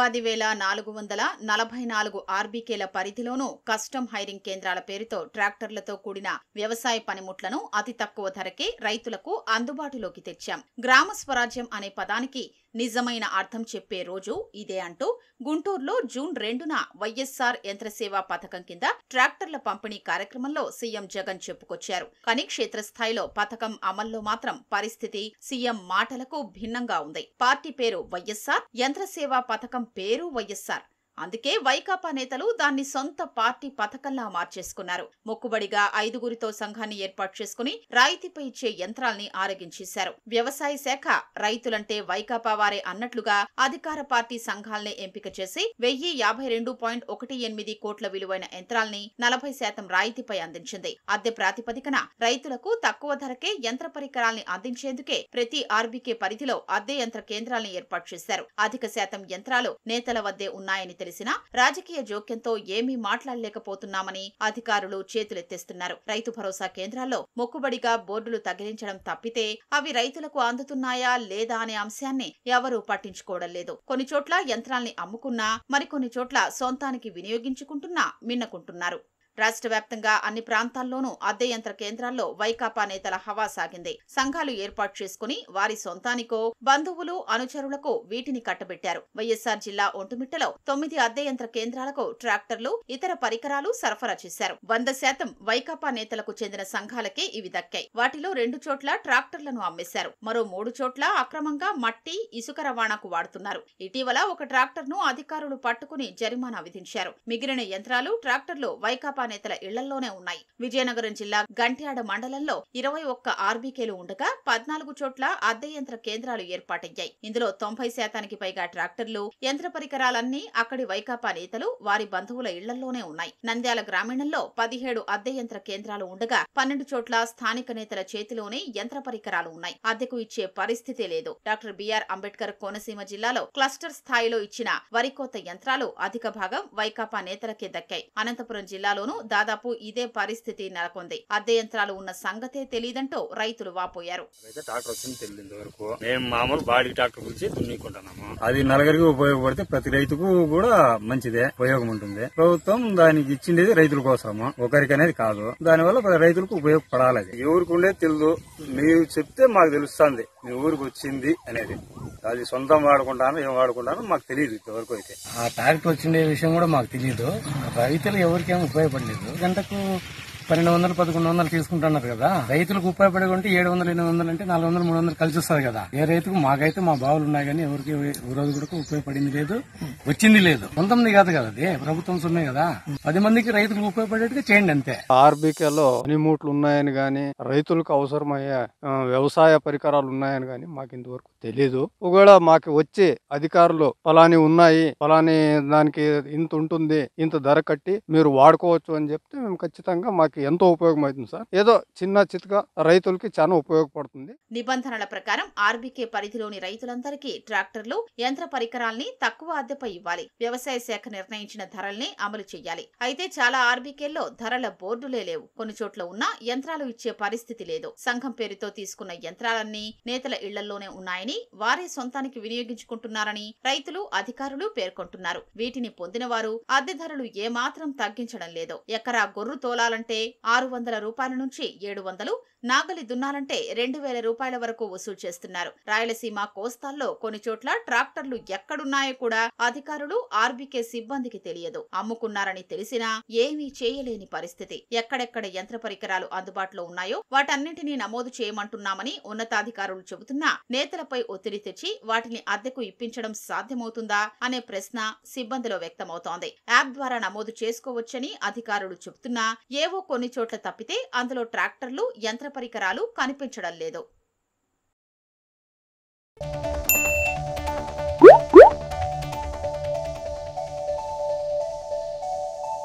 పదివేల నాలుగు వందల నలభై నాలుగు ఆర్బీకేల పరిధిలోనూ కస్టమ్ హైరింగ్ కేంద్రాల పేరుతో ట్రాక్టర్లతో కూడిన వ్యవసాయ పనిముట్లను అతి తక్కువ ధరకే రైతులకు అందుబాటులోకి తెచ్చాం గ్రామ స్వరాజ్యం అనే పదానికి నిజమైన అర్థం చెప్పే రోజు ఇదే అంటూ గుంటూరులో జూన్ రెండున వైఎస్ఆర్ యంత్రసేవ పథకం కింద ట్రాక్టర్ల పంపిణీ కార్యక్రమంలో సీఎం జగన్ చెప్పుకొచ్చారు కానీ క్షేత్రస్థాయిలో పథకం అమల్లో మాత్రం పరిస్థితి సీఎం మాటలకు భిన్నంగా ఉంది పార్టీ పేరు వైఎస్ఆర్ యంత్రసేవ పథకం పేరు వైఎస్ఆర్ అందుకే వైకాపా నేతలు దాన్ని సొంత పార్టీ పథకంలా మార్చేసుకున్నారు మొక్కుబడిగా ఐదుగురితో సంఘాన్ని ఏర్పాటు చేసుకుని రాయితీపై ఇచ్చే యంత్రాల్ని ఆరగించేశారు వ్యవసాయ శాఖ రైతులంటే వైకాపా వారే అన్నట్లుగా అధికార పార్టీ సంఘాలనే ఎంపిక చేసి వెయ్యి యాభై రెండు పాయింట్ ఒకటి ఎనిమిది కోట్ల విలువైన యంత్రాల్ని నలభై శాతం రాయితీపై అందించింది అద్దె ప్రాతిపదికన రైతులకు తక్కువ ధరకే యంత్ర పరికరాల్ని అందించేందుకే ప్రతి ఆర్బీకే పరిధిలో అద్దె యంత్ర కేంద్రాల్ని ఏర్పాటు చేశారు అధిక శాతం యంత్రాలు నేతల వద్దే ఉన్నాయని తెలిపారు తెలిసినా రాజకీయ జోక్యంతో ఏమీ మాట్లాడలేకపోతున్నామని అధికారులు చేతులెత్తేస్తున్నారు రైతు భరోసా కేంద్రాల్లో మొక్కుబడిగా బోర్డులు తగిలించడం తప్పితే అవి రైతులకు అందుతున్నాయా లేదా అనే అంశాన్ని ఎవరూ పట్టించుకోవడం లేదు కొన్ని చోట్ల యంత్రాల్ని అమ్ముకున్నా మరికొన్ని చోట్ల సొంతానికి వినియోగించుకుంటున్నా మిన్నకుంటున్నారు రాష్ట్ర వ్యాప్తంగా అన్ని ప్రాంతాల్లోనూ అద్దె యంత్ర కేంద్రాల్లో వైకాపా నేతల హవా సాగింది సంఘాలు ఏర్పాటు చేసుకుని వారి సొంతానికో బంధువులు అనుచరులకు వీటిని కట్టబెట్టారు వైఎస్సార్ జిల్లా ఒంటిమిట్టలో తొమ్మిది అద్దె యంత్ర కేంద్రాలకు ట్రాక్టర్లు ఇతర పరికరాలు సరఫరా చేశారు వంద శాతం వైకాపా నేతలకు చెందిన సంఘాలకే ఇవి దక్కాయి వాటిలో రెండు చోట్ల ట్రాక్టర్లను అమ్మేశారు మరో మూడు చోట్ల అక్రమంగా మట్టి ఇసుక రవాణాకు వాడుతున్నారు ఇటీవల ఒక ట్రాక్టర్ను అధికారులు పట్టుకుని జరిమానా విధించారు మిగిలిన యంత్రాలు ట్రాక్టర్లు వైకాపా నేతల ఇళ్లలోనే ఉన్నాయి విజయనగరం జిల్లా గంట్యాడ మండలంలో ఇరవై ఒక్క ఆర్బీకేలు ఉండగా పద్నాలుగు చోట్ల అద్దె యంత్ర కేంద్రాలు ఏర్పాటయ్యాయి ఇందులో తొంభై శాతానికి పైగా ట్రాక్టర్లు యంత్ర పరికరాలన్నీ అక్కడి వైకాపా నేతలు వారి బంధువుల ఇళ్లలోనే ఉన్నాయి నంద్యాల గ్రామీణంలో పదిహేడు అద్దె యంత్ర కేంద్రాలు ఉండగా పన్నెండు చోట్ల స్థానిక నేతల చేతిలోనే యంత్ర పరికరాలు ఉన్నాయి అద్దెకు ఇచ్చే పరిస్థితి లేదు డాక్టర్ బిఆర్ అంబేద్కర్ కోనసీమ జిల్లాలో క్లస్టర్ స్థాయిలో ఇచ్చిన వరికోత యంత్రాలు అధిక భాగం వైకాపా నేతలకే దక్కాయి అనంతపురం జిల్లాలోనూ రైతుల్లోనూ దాదాపు ఇదే పరిస్థితి నెలకొంది అద్దె యంత్రాలు ఉన్న సంగతే తెలియదంటూ రైతులు వాపోయారు ట్రాక్టర్ వరకు మేము మామూలు బాడీ ట్రాక్టర్ అది నలుగురికి ఉపయోగపడితే ప్రతి రైతుకు కూడా మంచిదే ఉపయోగం ఉంటుంది ప్రభుత్వం దానికి ఇచ్చింది రైతుల కోసము ఒకరికి అనేది కాదు దానివల్ల రైతులకు ఉపయోగపడాలి ఎవరికి ఉండేది తెలియదు మీరు చెప్తే మాకు తెలుస్తుంది మీ ఊరికి వచ్చింది అనేది అది సొంతం వాడుకుంటాను ఏం వాడుకుంటాను మాకు తెలియదు ఇంతవరకు అయితే ఆ ట్రాక్టర్ వచ్చిండే విషయం కూడా మాకు తెలియదు రైతులు ఎవరికేం ఉపయోగపడలేదు గంటకు పన్నెండు వందలు పదకొండు వందలు తీసుకుంటున్నారు కదా రైతులకు ఉపయోగపడే ఉంటే ఏడు వందలు ఎనిమిది వందలు అంటే నాలుగు వందలు మూడు వందలు కలిసి వస్తారు కదా ఏ రైతుకు మాకైతే మా బావులు ఉన్నాయి కానీ ఎవరికి రోజు కూడా ఉపయోగపడింది లేదు వచ్చింది లేదు కొంతమంది కాదు కదా అది ప్రభుత్వం సొమ్మే కదా పది మందికి రైతులకు ఉపయోగపడేట్టుగా చేయండి అంతే ఆర్బీకేలో మూట్లు ఉన్నాయని గాని రైతులకు అవసరమయ్యే వ్యవసాయ పరికరాలు ఉన్నాయని గాని మాకు ఇంతవరకు తెలీదు ఒకవేళ మాకు వచ్చే అధికారులు ఫలాని ఉన్నాయి ఫలాని దానికి ఇంత ఉంటుంది ఇంత ధర కట్టి మీరు వాడుకోవచ్చు అని చెప్తే మేము ఖచ్చితంగా మాకు రైతులకి ఎంతో ఉపయోగం సార్ ఏదో చిన్న చితక రైతులకి చాలా ఉపయోగపడుతుంది నిబంధనల ప్రకారం ఆర్బీకే పరిధిలోని రైతులందరికీ ట్రాక్టర్లు యంత్ర పరికరాల్ని తక్కువ అద్దెపై ఇవ్వాలి వ్యవసాయ శాఖ నిర్ణయించిన ధరల్ని అమలు చేయాలి అయితే చాలా ఆర్బీకేల్లో ధరల బోర్డులే లేవు కొన్ని చోట్ల ఉన్న యంత్రాలు ఇచ్చే పరిస్థితి లేదు సంఘం పేరుతో తీసుకున్న యంత్రాలన్నీ నేతల ఇళ్లలోనే ఉన్నాయని వారే సొంతానికి వినియోగించుకుంటున్నారని రైతులు అధికారులు పేర్కొంటున్నారు వీటిని పొందిన వారు అద్దె ధరలు ఏమాత్రం తగ్గించడం లేదు ఎకరా గొర్రు తోలాలంటే అంటే ఆరు వందల రూపాయల నుంచి ఏడు వందలు నాగలి దున్నాలంటే రెండు వేల రూపాయల వరకు వసూలు చేస్తున్నారు రాయలసీమ కోస్తాల్లో కొన్ని చోట్ల ట్రాక్టర్లు ఎక్కడున్నాయో కూడా అధికారులు ఆర్బీకే సిబ్బందికి తెలియదు అమ్ముకున్నారని తెలిసినా ఏమీ చేయలేని పరిస్థితి ఎక్కడెక్కడ యంత్ర పరికరాలు అందుబాటులో ఉన్నాయో వాటన్నింటినీ నమోదు చేయమంటున్నామని ఉన్నతాధికారులు చెబుతున్నా నేతలపై ఒత్తిడి తెచ్చి వాటిని అద్దెకు ఇప్పించడం సాధ్యమవుతుందా అనే ప్రశ్న సిబ్బందిలో వ్యక్తమవుతోంది యాప్ ద్వారా నమోదు చేసుకోవచ్చని అధికారులు చెబుతున్నా ఏవో కొన్ని చోట్ల తప్పితే అందులో ట్రాక్టర్లు యంత్ర పరికరాలు కనిపించడం లేదు